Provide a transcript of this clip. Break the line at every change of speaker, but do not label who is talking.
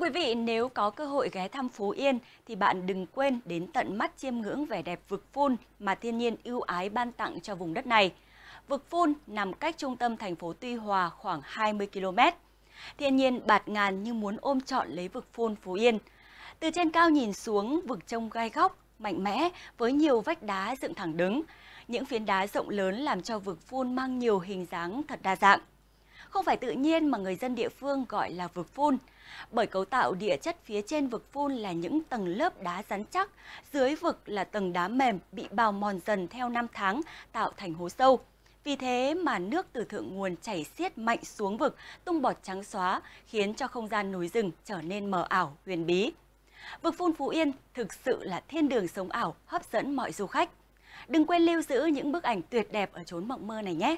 quý vị, nếu có cơ hội ghé thăm Phú Yên thì bạn đừng quên đến tận mắt chiêm ngưỡng vẻ đẹp vực phun mà thiên nhiên ưu ái ban tặng cho vùng đất này. Vực phun nằm cách trung tâm thành phố Tuy Hòa khoảng 20 km. Thiên nhiên bạt ngàn như muốn ôm trọn lấy vực phun Phú Yên. Từ trên cao nhìn xuống, vực trông gai góc, mạnh mẽ với nhiều vách đá dựng thẳng đứng. Những phiến đá rộng lớn làm cho vực phun mang nhiều hình dáng thật đa dạng không phải tự nhiên mà người dân địa phương gọi là vực phun. Bởi cấu tạo địa chất phía trên vực phun là những tầng lớp đá rắn chắc, dưới vực là tầng đá mềm bị bào mòn dần theo năm tháng, tạo thành hố sâu. Vì thế mà nước từ thượng nguồn chảy xiết mạnh xuống vực, tung bọt trắng xóa, khiến cho không gian núi rừng trở nên mờ ảo, huyền bí. Vực phun Phú Yên thực sự là thiên đường sống ảo hấp dẫn mọi du khách. Đừng quên lưu giữ những bức ảnh tuyệt đẹp ở chốn mộng mơ này nhé!